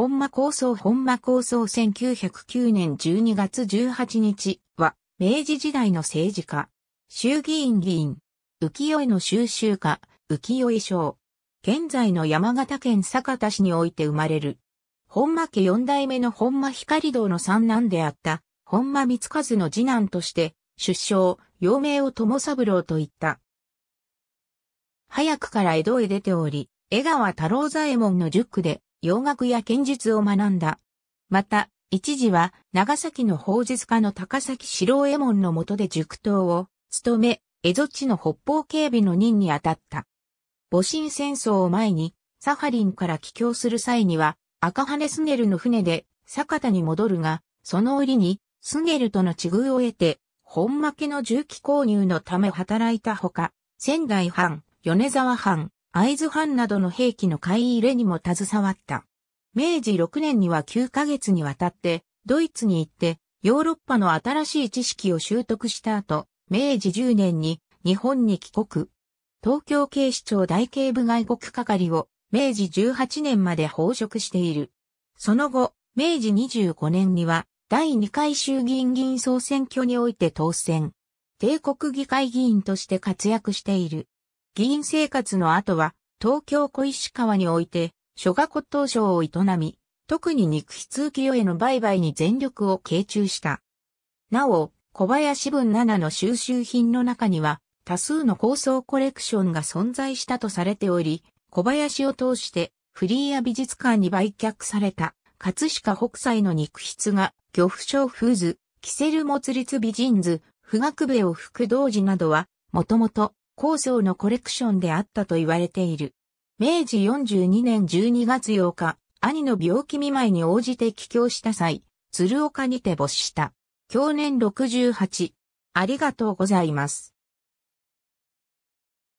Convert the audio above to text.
本間構想本間構想1909年12月18日は、明治時代の政治家、衆議院議員、浮世絵の収集家、浮世絵賞。現在の山形県酒田市において生まれる。本間家四代目の本間光堂の三男であった、本間光和の次男として、出生、幼名を友三郎と言った。早くから江戸へ出ており、江川太郎左衛門の塾区で、洋楽や剣術を学んだ。また、一時は長崎の法術家の高崎四郎右衛門の下で塾頭を務め、蝦夷地の北方警備の任に当たった。戊辰戦争を前に、サハリンから帰郷する際には、赤羽スネルの船で、酒田に戻るが、その折に、スネルとの地遇を得て、本負けの重機購入のため働いたほか、仙台藩、米沢藩、アイズハンなどの兵器の買い入れにも携わった。明治6年には9ヶ月にわたって、ドイツに行って、ヨーロッパの新しい知識を習得した後、明治10年に日本に帰国。東京警視庁大警部外国係を明治18年まで奉職している。その後、明治25年には第2回衆議院議員総選挙において当選。帝国議会議員として活躍している。議員生活の後は、東京小石川において、諸賀骨董商を営み、特に肉筆浮世への売買に全力を傾注した。なお、小林文七の収集品の中には、多数の構想コレクションが存在したとされており、小林を通してフリーや美術館に売却された、葛飾北斎の肉筆が、漁夫商風図、キセルもつ立美人図、富岳部を吹く同時などは、もともと構想のコレクションであったと言われている。明治42年12月8日、兄の病気見舞いに応じて帰郷した際、鶴岡にて没した。去年68。ありがとうございます。